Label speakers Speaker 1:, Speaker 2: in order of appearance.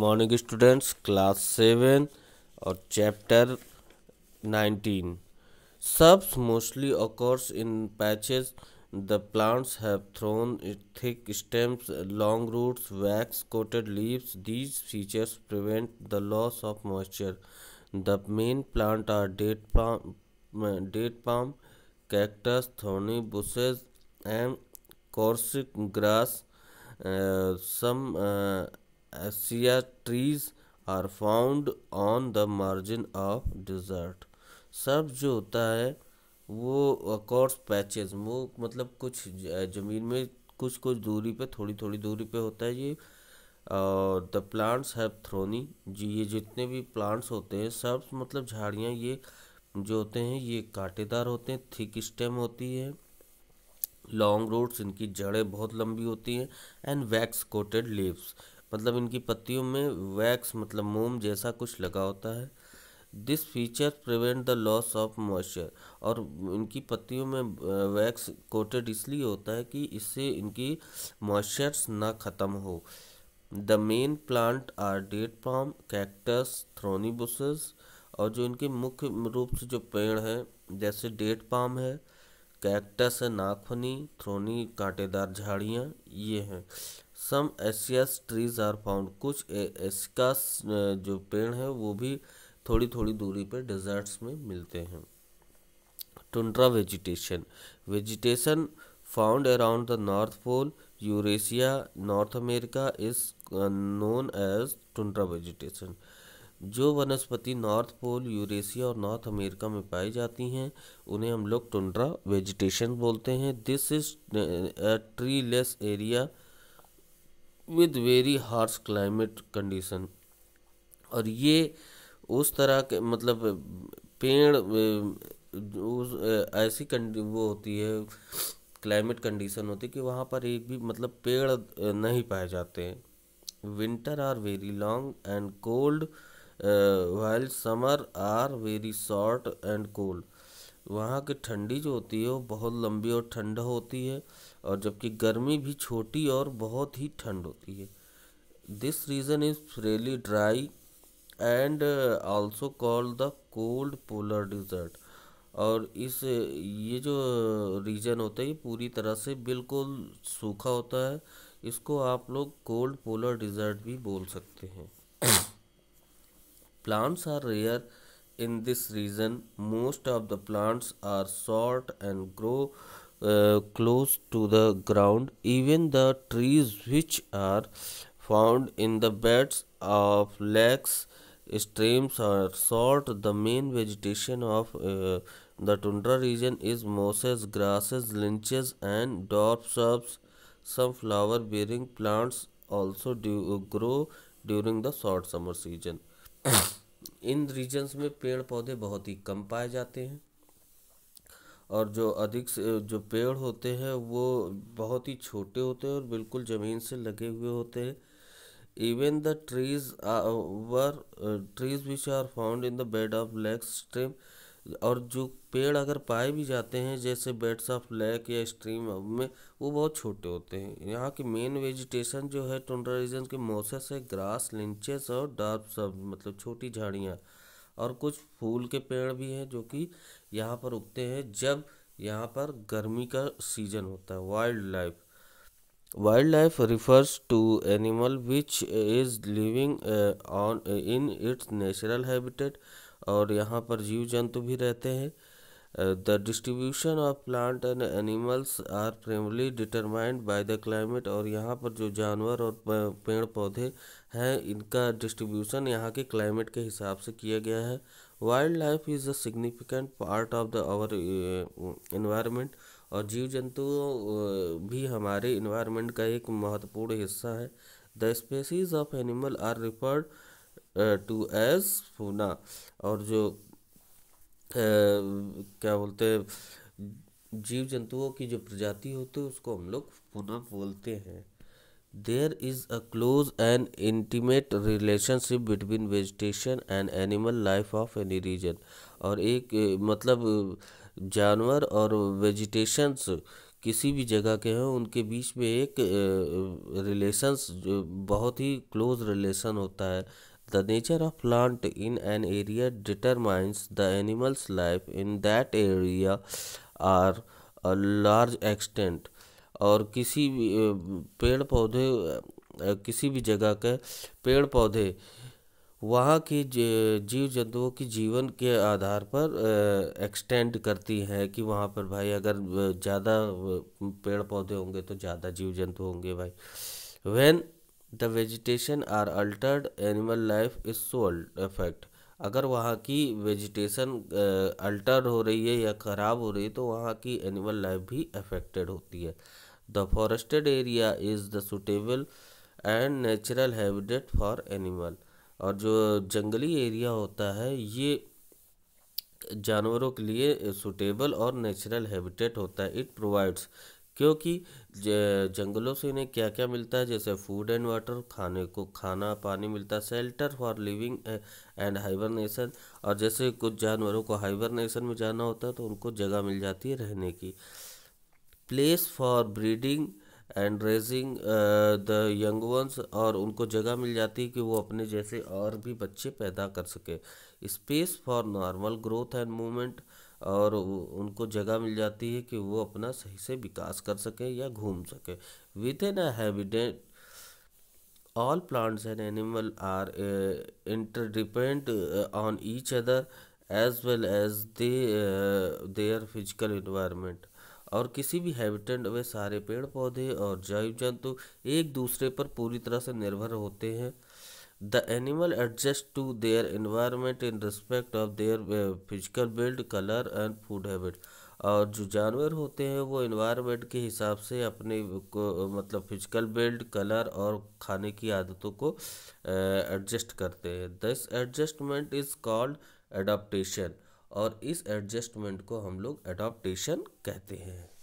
Speaker 1: Morning students class seven और chapter nineteen shrubs mostly occurs in patches the plants have thorn thick stems long roots wax coated leaves these features prevent the loss of moisture the main plant are date palm date palm cactus thorny bushes and coarse grass some Acacia trees are found on the margin of desert सब जो होता है वो of course patches वो मतलब कुछ ज़मीन में कुछ कुछ दूरी पे थोड़ी थोड़ी दूरी पे होता है ये और द प्लांट्स हैव थ्रोनी जी ये जितने भी प्लांट्स होते हैं सब मतलब झाड़ियाँ ये जो होते हैं ये कांटेदार होते हैं थिक स्टेम होती है लॉन्ग रूट्स इनकी जड़ें बहुत लंबी होती हैं एंड वैक्स कोटेड लीव्स मतलब इनकी पत्तियों में वैक्स मतलब मोम जैसा कुछ लगा होता है this feature prevent the loss of moisture और इनकी पत्तियों में वैक्स कोटेड इसलिए होता है कि इससे इनकी मॉइस्चर्स ना ख़त्म हो the main plant are date palm cactus thorny bushes और जो इनके मुख्य रूप से जो पेड़ हैं जैसे डेट पाम है कैक्टस है नाखनी थ्रोनी कांटेदार झाड़ियाँ ये हैं सम एशियस ट्रीज आर फाउंड कुछ एशिका जो पेड़ हैं वो भी थोड़ी थोड़ी दूरी पर डिजर्ट्स में मिलते हैं tundra vegetation vegetation found around the North Pole Eurasia North America is known as tundra vegetation जो वनस्पति नॉर्थ पोल यूरेशिया और नॉर्थ अमेरिका में पाई जाती हैं उन्हें हम लोग टुंड्रा वेजिटेशन बोलते हैं this is treeless area with very harsh climate condition और ये उस तरह के मतलब पेड़ उस ऐसी वो होती है क्लाइमेट कंडीशन होती है कि वहाँ पर एक भी मतलब पेड़ नहीं पाए जाते हैं winter are very long and cold wild summer are very short and cold वहाँ की ठंडी जो होती है वो बहुत लंबी और ठंड होती है और जबकि गर्मी भी छोटी और बहुत ही ठंड होती है this region is really dry and also called the cold polar desert और इस ये जो रीजन होता है ये पूरी तरह से बिल्कुल सूखा होता है इसको आप लोग कोल्ड पोलर डिजर्ट भी बोल सकते हैं plants are rare in this region most of the plants are short and grow uh, close to the ground even the trees which are found in the beds of lakes streams are short the main vegetation of uh, the tundra region is mosses grasses lynches and dwarf shrubs some flower bearing plants also do grow during the short summer season इन regions में पेड़ पौधे बहुत ही कम पाए जाते हैं और जो अधिक जो पेड़ होते हैं वो बहुत ही छोटे होते हैं और बिल्कुल ज़मीन से लगे हुए होते हैं even the trees were trees which are found in the bed of lake stream और जो पेड़ अगर पाए भी जाते हैं जैसे बेड्स ऑफ लेक या स्ट्रीम में वो बहुत छोटे होते हैं यहाँ के मेन वेजिटेशन जो है टोंडा रीजन के मोसेस है ग्रास लिंचेस और डार्क सब मतलब छोटी झाड़ियाँ और कुछ फूल के पेड़ भी हैं जो कि यहाँ पर उगते हैं जब यहाँ पर गर्मी का सीजन होता है wildlife wildlife refers to animal which is living on in its natural habitat और यहाँ पर जीव जंतु भी रहते हैं the distribution of plant and animals are primarily determined by the climate और यहाँ पर जो जानवर और पेड़ पौधे हैं इनका डिस्ट्रीब्यूशन यहाँ के क्लाइमेट के हिसाब से किया गया है wildlife is a significant part of the our environment और जीव जंतु भी हमारे इन्वायरमेंट का एक महत्वपूर्ण हिस्सा है the species of animal are referred to as fauna और जो क्या बोलते हैं जीव जंतुओं की जो प्रजाति होती है उसको हम लोग पुनः बोलते हैं there is a close and intimate relationship between vegetation and animal life of any region और एक मतलब जानवर और वेजिटेशंस किसी भी जगह के हों उनके बीच में एक रिलेशंस बहुत ही क्लोज रिलेशन होता है the nature of plant in an area determines the animals life in that area are large extent और किसी भी पेड़ पौधे किसी भी जगह के पेड़ पौधे वहाँ की जीव जंतुओं की जीवन के आधार पर एक्सटेंड करती हैं कि वहाँ पर भाई अगर ज़्यादा पेड़ पौधे होंगे तो ज़्यादा जीव जंतु होंगे भाई when the vegetation are altered animal life is so affect अगर वहाँ की वेजिटेशन अल्टर हो रही है या ख़राब हो रही है तो वहाँ की एनिमल लाइफ भी अफेक्टेड होती है the forested area is the suitable and natural habitat for animal और जो जंगली एरिया होता है ये जानवरों के लिए सुटेबल और नेचुरल हैबिटेट होता है इट प्रोवाइड्स क्योंकि जंगलों से इन्हें क्या क्या मिलता है जैसे फूड एंड वाटर खाने को खाना पानी मिलता है shelter for living and hibernation और जैसे कुछ जानवरों को हाइबरनेशन में जाना होता है तो उनको जगह मिल जाती है रहने की place for breeding and raising the young ones और उनको जगह मिल जाती है कि वो अपने जैसे और भी बच्चे पैदा कर सके space for normal growth and movement और उनको जगह मिल जाती है कि वो अपना सही से विकास कर सकें या घूम सकें within habitat all plants and animal are inter depend on each other as well as their physical environment और किसी भी हैबिटेंट में सारे पेड़ पौधे और जैव जंतु एक दूसरे पर पूरी तरह से निर्भर होते हैं The animal adjusts to their environment in respect of their uh, physical build, color and food habit. और जो जानवर होते हैं वो इन्वायरमेंट के हिसाब से अपने को मतलब फिजिकल बिल्ड कलर और खाने की आदतों को एडजस्ट uh, करते हैं this adjustment is called adaptation और इस एडजस्टमेंट को हम लोग एडाप्टेशन कहते हैं